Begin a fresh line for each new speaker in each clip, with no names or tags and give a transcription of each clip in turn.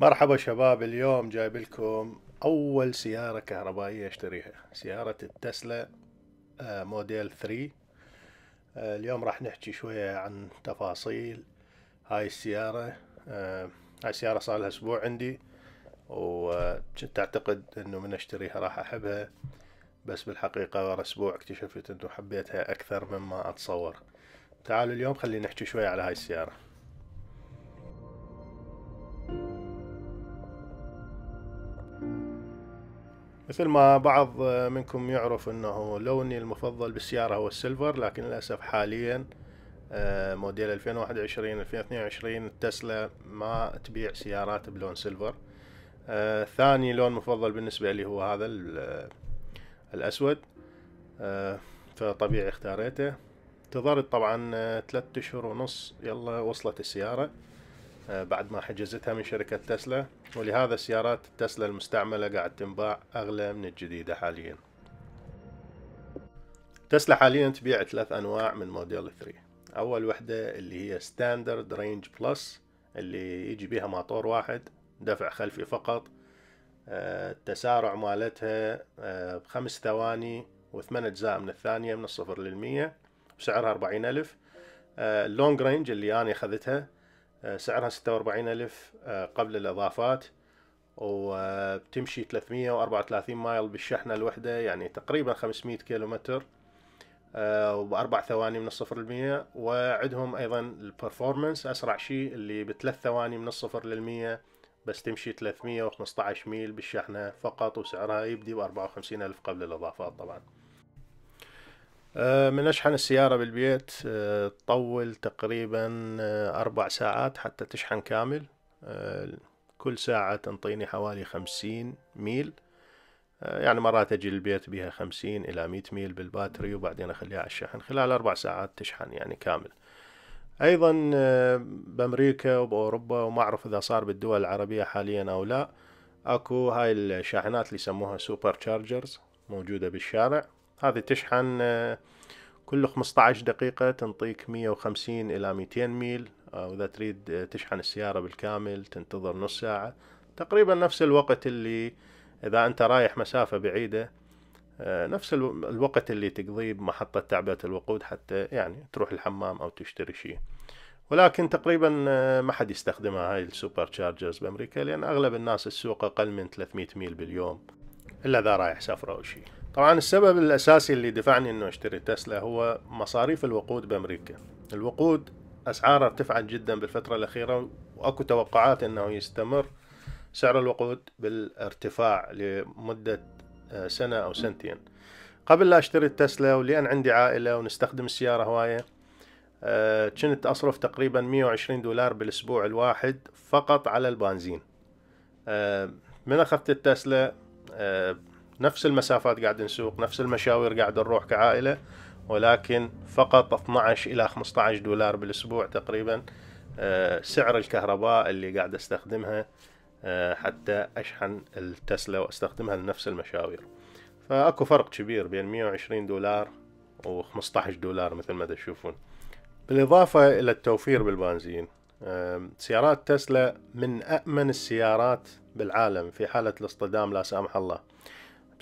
مرحبا شباب اليوم جايب لكم اول سيارة كهربائية اشتريها سيارة التسلا آه، موديل 3 آه، اليوم راح نحكي شوية عن تفاصيل هاي السيارة آه، هاي السيارة صار لها اسبوع عندي وكنت اعتقد انه من اشتريها راح احبها بس بالحقيقة ورا اسبوع اكتشفت انه حبيتها اكثر مما اتصور تعالوا اليوم خلينا نحكي شوية على هاي السيارة مثل ما بعض منكم يعرف انه لوني المفضل بالسيارة هو السيلفر لكن للأسف حاليا آه، موديل 2021 2022 تسلا ما تبيع سيارات بلون سيلفر آه، ثاني لون مفضل بالنسبة لي هو هذا آه، الأسود فطبيعي اختاريته انتظرت طبعا ثلاثة اشهر ونص يلا وصلت السيارة آه، بعد ما حجزتها من شركة تسلا ولهذا السيارات التسلا المستعملة قاعد تنباع أغلى من الجديدة حاليا تسلا حاليا تبيع ثلاث أنواع من موديل 3 أول وحدة اللي هي ستاندرد رينج بلس اللي يجي بيها ماطور واحد دفع خلفي فقط آه، التسارع مالتها آه، بخمس ثواني وثمان أجزاء من الثانية من الصفر للمية بسعرها أربعين ألف اللونج رينج اللي أنا أخذتها آه، سعرها 46000 آه، قبل الإضافات وبتمشي 334 مايل بالشحنة الوحدة يعني تقريبا 500 متر آه، وبأربع ثواني من الصفر للمية وعدهم أيضا البرفورمانس أسرع شيء اللي بثلاث ثواني من الصفر للمية بس تمشي 315 ميل بالشحنة فقط وسعرها يبدي ب 54 ألف قبل الإضافات طبعا آه، من أشحن السيارة بالبيت آه، تطول تقريبا آه، أربع ساعات حتى تشحن كامل كل ساعة تنطيني حوالي خمسين ميل يعني مرات أجي البيت بها خمسين إلى مية ميل بالباتري وبعدين أخليها على الشحن خلال أربع ساعات تشحن يعني كامل أيضا بأمريكا وبأوروبا وما أعرف إذا صار بالدول العربية حاليا أو لا أكو هاي الشاحنات اللي يسموها سوبر تشارجرز موجودة بالشارع هذه تشحن آه، كل 15 دقيقة تنطيك 150 إلى 200 ميل آه، وإذا تريد آه، تشحن السيارة بالكامل تنتظر نص ساعة تقريبا نفس الوقت اللي إذا أنت رايح مسافة بعيدة نفس الوقت اللي تقضيه بمحطة تعبئة الوقود حتى يعني تروح الحمام أو تشتري شيء ولكن تقريبا ما حد يستخدمها هاي السوبر تشارجرز بأمريكا لأن أغلب الناس السوق أقل من 300 ميل باليوم إلا إذا رايح سفرة أو شيء طبعا السبب الأساسي اللي دفعني أنه أشتري تسلا هو مصاريف الوقود بأمريكا الوقود أسعاره ارتفعت جدا بالفترة الأخيرة وأكو توقعات أنه يستمر سعر الوقود بالارتفاع لمدة آه، سنة أو سنتين قبل لا أشتري التسلا ولأن عندي عائلة ونستخدم السيارة هواية آه، كنت أصرف تقريبا 120 دولار بالأسبوع الواحد فقط على البنزين آه، من أخذت التسلا نفس المسافات قاعد نسوق نفس المشاوير قاعد نروح كعائلة ولكن فقط 12 إلى 15 دولار بالأسبوع تقريبا آه، سعر الكهرباء اللي قاعد أستخدمها آه، حتى أشحن التسلا وأستخدمها لنفس المشاوير فأكو فرق كبير بين 120 دولار و15 دولار مثل ما تشوفون بالإضافة إلى التوفير بالبنزين سيارات تسلا من أأمن السيارات بالعالم في حالة الاصطدام لا سامح الله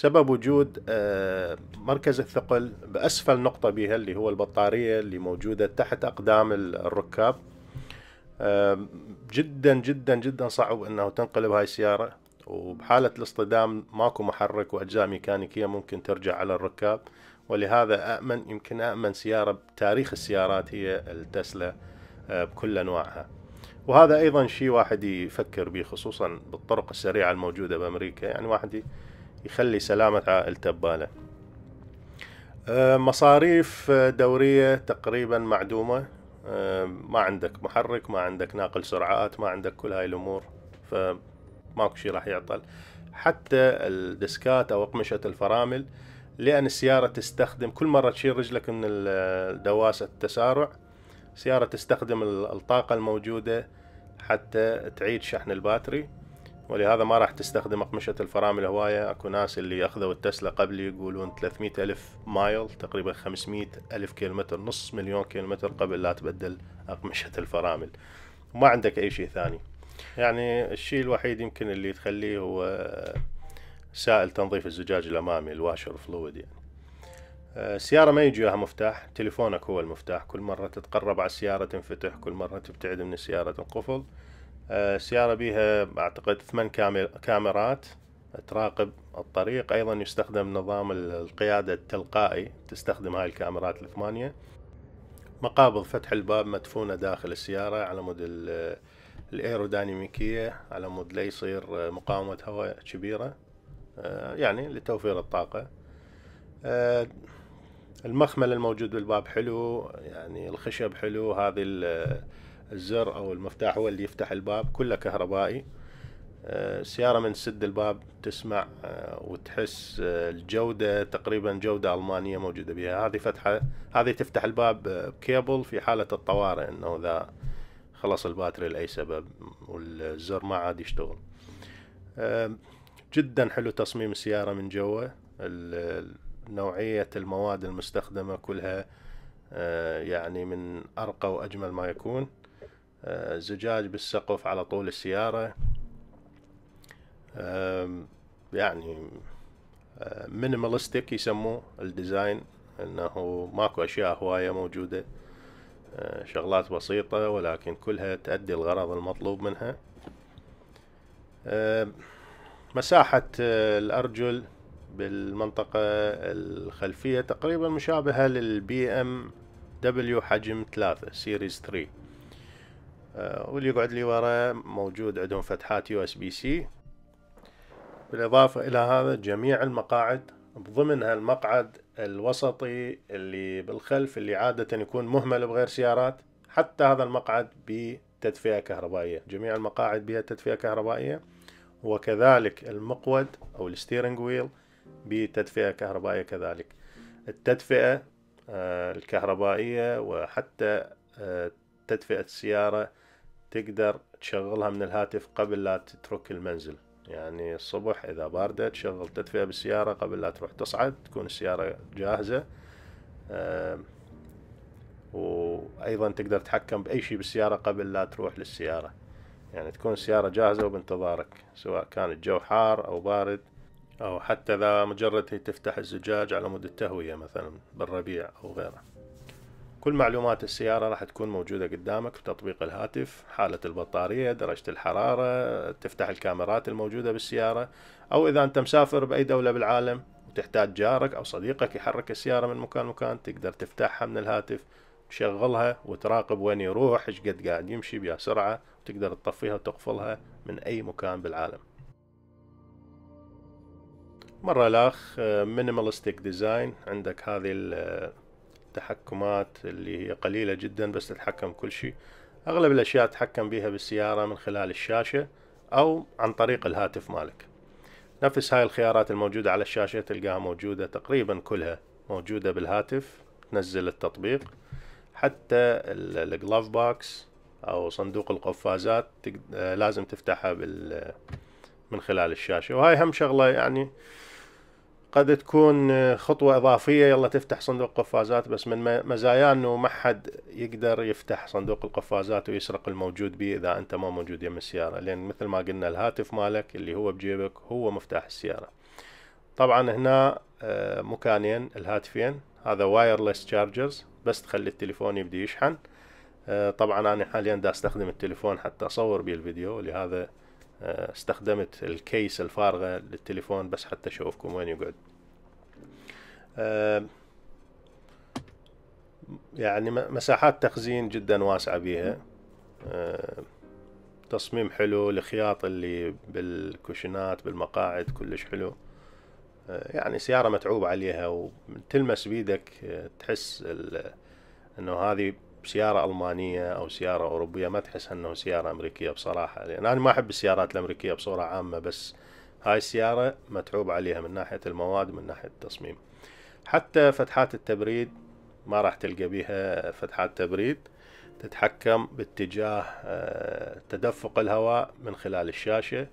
بسبب وجود آه، مركز الثقل بأسفل نقطة بها اللي هو البطارية اللي موجودة تحت أقدام الركاب آه، جدا جدا جدا صعب أنه تنقلب هاي السيارة وبحالة الاصطدام ماكو محرك وأجزاء ميكانيكية ممكن ترجع على الركاب ولهذا أأمن يمكن أأمن سيارة بتاريخ السيارات هي التسلا آه، بكل أنواعها وهذا أيضا شيء واحد يفكر به خصوصا بالطرق السريعة الموجودة بأمريكا يعني واحد يخلي سلامة عائلته بباله آه، مصاريف آه، دورية تقريبا معدومة آه، ما عندك محرك ما عندك ناقل سرعات ما عندك كل هاي الأمور فماكو شي راح يعطل حتى الديسكات أو أقمشة الفرامل لأن السيارة تستخدم كل مرة تشيل رجلك من الدواسة التسارع السيارة تستخدم الطاقة الموجودة حتى تعيد شحن الباتري ولهذا ما راح تستخدم أقمشة الفرامل هواية اكو ناس اللي أخذوا التسلا قبلي يقولون 300 ألف مايل تقريبا 500 ألف كيلومتر نص مليون كيلومتر قبل لا تبدل أقمشة الفرامل ما عندك أي شيء ثاني يعني الشيء الوحيد يمكن اللي تخليه هو سائل تنظيف الزجاج الأمامي الواشر فلويد يعني السيارة آه، ما يجيها مفتاح تليفونك هو المفتاح كل مرة تتقرب على السيارة تنفتح كل مرة تبتعد من السيارة تنقفل السيارة آه، بيها أعتقد ثمان كاميرات تراقب الطريق أيضا يستخدم نظام القيادة التلقائي تستخدم هاي الكاميرات الثمانية مقابض فتح الباب مدفونة داخل السيارة على مود الايروديناميكية على مود لا يصير مقاومة هواء كبيرة آه، يعني لتوفير الطاقة آه، المخمل الموجود بالباب حلو يعني الخشب حلو هذه الزر او المفتاح هو اللي يفتح الباب كله كهربائي السيارة آه، من سد الباب تسمع آه، وتحس آه، الجودة تقريبا جودة ألمانية موجودة بها هذه فتحة هذه تفتح الباب بكيبل في حالة الطوارئ انه اذا خلص الباتري لأي سبب والزر ما عاد يشتغل جدا حلو تصميم السيارة من جوا نوعية المواد المستخدمة كلها يعني من أرقى وأجمل ما يكون آه، زجاج بالسقف على طول السيارة يعني مينيمالستيك آه، يسموه الديزاين انه ماكو اشياء هواية موجودة آه، شغلات بسيطة ولكن كلها تأدي الغرض المطلوب منها مساحة الأرجل بالمنطقة الخلفية تقريبا مشابهة للبي ام دبليو حجم ثلاثة سيريز ثري آه، واللي يقعد لي ورا موجود عندهم فتحات يو اس بي سي بالاضافه الى هذا جميع المقاعد بضمن هالمقعد الوسطي اللي بالخلف اللي عاده يكون مهمل بغير سيارات حتى هذا المقعد بتدفئه كهربائيه جميع المقاعد بها تدفئه كهربائيه وكذلك المقود او الستيرنج ويل بتدفئه كهربائيه كذلك التدفئه آه، الكهربائيه وحتى آه، تدفئة السيارة تقدر تشغلها من الهاتف قبل لا تترك المنزل يعني الصبح إذا باردة تشغل تدفئة بالسيارة قبل لا تروح تصعد تكون السيارة جاهزة آه، وأيضا تقدر تتحكم بأي شيء بالسيارة قبل لا تروح للسيارة يعني تكون السيارة جاهزة وبانتظارك سواء كان الجو حار أو بارد أو حتى إذا مجرد هي تفتح الزجاج على مدة التهوية مثلا بالربيع أو غيره كل معلومات السيارة راح تكون موجودة قدامك في تطبيق الهاتف حالة البطارية درجة الحرارة تفتح الكاميرات الموجودة بالسيارة أو إذا أنت مسافر بأي دولة بالعالم وتحتاج جارك أو صديقك يحرك السيارة من مكان مكان تقدر تفتحها من الهاتف تشغلها وتراقب وين يروح ايش قد قاعد يمشي بيا سرعة وتقدر تطفيها وتقفلها من أي مكان بالعالم مرة الأخ مينيمالستيك آه، ديزاين عندك هذه تحكمات اللي هي قليلة جدا بس تتحكم كل شيء أغلب الأشياء تتحكم بها بالسيارة من خلال الشاشة أو عن طريق الهاتف مالك نفس هاي الخيارات الموجودة على الشاشة تلقاها موجودة تقريبا كلها موجودة بالهاتف تنزل التطبيق حتى الجلاف باكس أو صندوق القفازات آه، لازم تفتحها بال من خلال الشاشة وهاي هم شغلة يعني قد تكون خطوة إضافية يلا تفتح صندوق قفازات بس من مزايا أنه ما حد يقدر يفتح صندوق القفازات ويسرق الموجود به إذا أنت ما موجود يم السيارة لأن مثل ما قلنا الهاتف مالك اللي هو بجيبك هو مفتاح السيارة طبعا هنا آه، مكانين الهاتفين هذا وايرلس تشارجرز بس تخلي التليفون يبدي يشحن آه، طبعا أنا حاليا دا أستخدم التليفون حتى أصور به الفيديو لهذا آه، استخدمت الكيس الفارغة للتليفون بس حتى اشوفكم وين يقعد يعني مساحات تخزين جدا واسعة بيها تصميم حلو الخياط اللي بالكوشنات بالمقاعد كلش حلو آه، يعني سيارة متعوب عليها وتلمس بيدك آه، تحس انه هذه بسيارة ألمانية أو سيارة أوروبية ما تحس أنه سيارة أمريكية بصراحة لأن يعني أنا ما أحب السيارات الأمريكية بصورة عامة بس هاي السيارة متعوب عليها من ناحية المواد ومن ناحية التصميم حتى فتحات التبريد ما راح تلقى بيها فتحات تبريد تتحكم باتجاه آه، تدفق الهواء من خلال الشاشة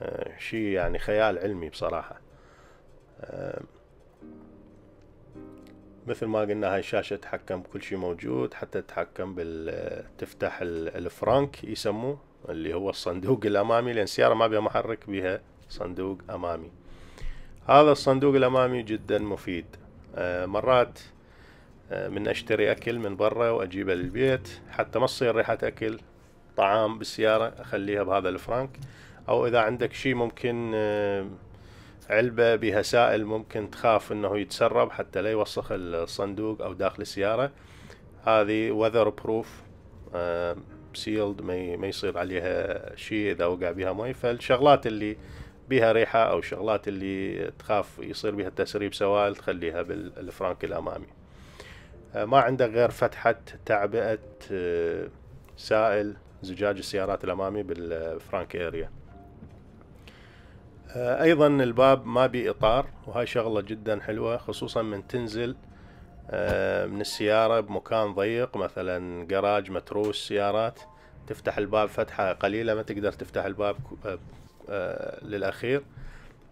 آه، شيء يعني خيال علمي بصراحة آه، مثل ما قلنا هاي الشاشة تحكم كل شيء موجود حتى تتحكم بال تفتح الفرانك يسموه اللي هو الصندوق الأمامي لأن السيارة ما بيها محرك بيها صندوق أمامي هذا الصندوق الأمامي جدا مفيد آه، مرات آه، من أشتري أكل من برا وأجيبه للبيت حتى ما تصير ريحة أكل طعام بالسيارة أخليها بهذا الفرانك أو إذا عندك شيء ممكن آه، علبة بها سائل ممكن تخاف انه يتسرب حتى لا يوسخ الصندوق او داخل السيارة هذه وذر بروف سيلد ما يصير عليها شيء اذا وقع بها مي فالشغلات اللي بها ريحة او الشغلات اللي تخاف يصير بها تسريب سوائل تخليها بالفرانك الامامي آه، ما عندك غير فتحة تعبئة آه، سائل زجاج السيارات الامامي بالفرانك اريا آه، ايضا الباب ما بي اطار وهاي شغله جدا حلوه خصوصا من تنزل آه، من السياره بمكان ضيق مثلا جراج متروس سيارات تفتح الباب فتحه قليله ما تقدر تفتح الباب آه، للاخير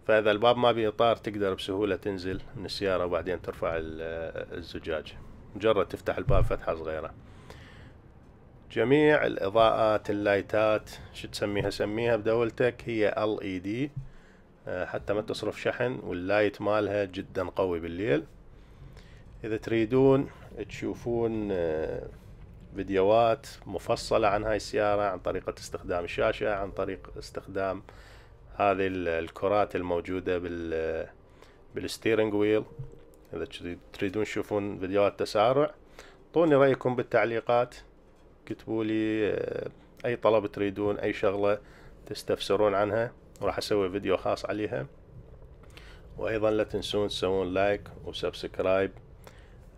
فاذا الباب ما بي اطار تقدر بسهوله تنزل من السياره وبعدين ترفع الزجاج مجرد تفتح الباب فتحه صغيره جميع الاضاءات اللايتات شو تسميها سميها بدولتك هي ال اي دي آه، حتى ما تصرف شحن واللايت مالها جدا قوي بالليل اذا تريدون تشوفون آه، فيديوهات مفصلة عن هاي السيارة عن طريقة استخدام الشاشة عن طريق استخدام هذه الكرات الموجودة بال بالستيرنج ويل اذا تريدون تشوفون فيديوهات تسارع طوني رأيكم بالتعليقات كتبوا لي آه، اي طلب تريدون اي شغلة تستفسرون عنها وراح اسوي فيديو خاص عليها وايضا لا تنسون تسوون لايك وسبسكرايب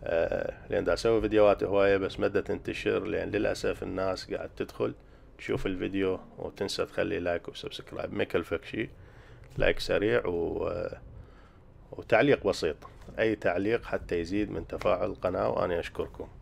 آه لان دا اسوي فيديوهات هواية بس مدة تنتشر لان للاسف الناس قاعد تدخل تشوف الفيديو وتنسى تخلي لايك وسبسكرايب ما يكلفك شي لايك سريع و آه وتعليق بسيط اي تعليق حتى يزيد من تفاعل القناة وانا اشكركم